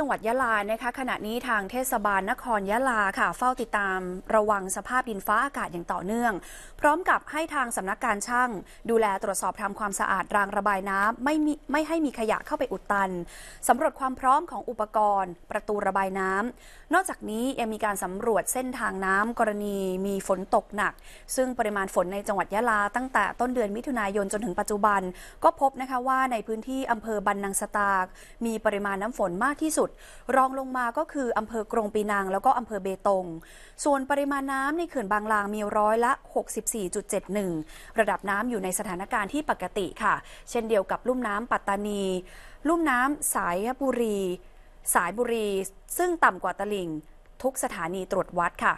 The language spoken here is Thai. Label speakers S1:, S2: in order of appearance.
S1: จังหวัดยะลานะคะขณะนี้ทางเทศบาลนครยะลาค่ะเฝ้าติดตามระวังสภาพดินฟ้า อากาศอย่างต่อเนื่อง พร้อมกับให้ทางสำนักการช่าง ดูแลตรวจสอบทำความสะอาดรางระบายน้ำไม่มไม่ให้มีขยะเข้าไปอุดตันสำรวจความพร้อมของอุปกรณ์ ประตูระบายน้ำนอกจากนี้ยังมีการสำรวจเส้นทางน้ำกรณี มีฝนตกหนัก ซึ่งปริมาณฝนในจังหวัดยะลาตั้งแต่ต้นเดือนมิถุนายนจนถึงปัจจุบัน ก็พบนะคะว่าในพื้นที่อำเภอบันนังสตาก มีปริมาณน้ำฝนมากที่สุดดรองลงมาก็คืออำเภอกรงปีนังแล้วก็อำเภอเบตง ส่วนปริมาณน้ำในเขื่อนบางลางมีร้อยละ 64.71 ระดับน้ำอยู่ในสถานการณ์ที่ปกติค่ะ เช่นเดียวกับลุ่มน้ำปัตตานี ลุ่มน้ำสายบุรี สายบุรีซึ่งต่ำกว่าตลิ่งทุกสถานีตรวจวัดค่ะ